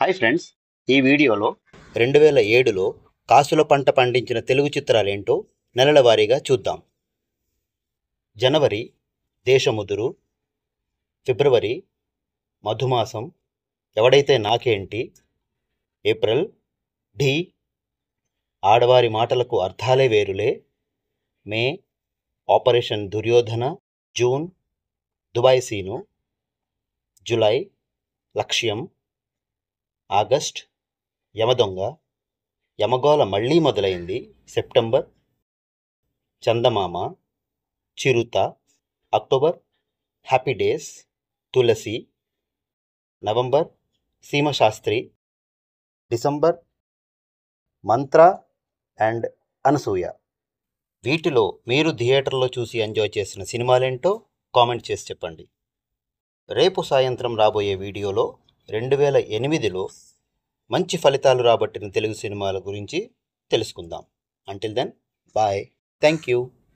hi friends ఈ వీడియోలో రెండు వేల ఏడులో కాసుల పంట పండించిన తెలుగు చిత్రాలేంటో నెలల వారీగా చూద్దాం జనవరి దేశముదురు ఫిబ్రవరి మధుమాసం ఎవడైతే నాకేంటి April Dhee Aadavari Matalaku Arthale Verule May Operation Duryodhana June Dubai Seenu July Lakshyam August Yamadonga Yamagola Malli Modalaindi September Chandamama Chirutha October Happy Days Tulasi November Seema Sastri December Mantra and Anasuya వీటిలో మీరు థియేటర్లో చూసి ఎంజాయ్ చేసిన సినిమాలేంటో కామెంట్ చేసి చెప్పండి రేపు సాయంత్రం రాబోయే వీడియోలో రెండు వేల ఎనిమిదిలో మంచి ఫలితాలు రాబట్టిన తెలుగు సినిమాల గురించి తెలుసుకుందాం until then bye thank you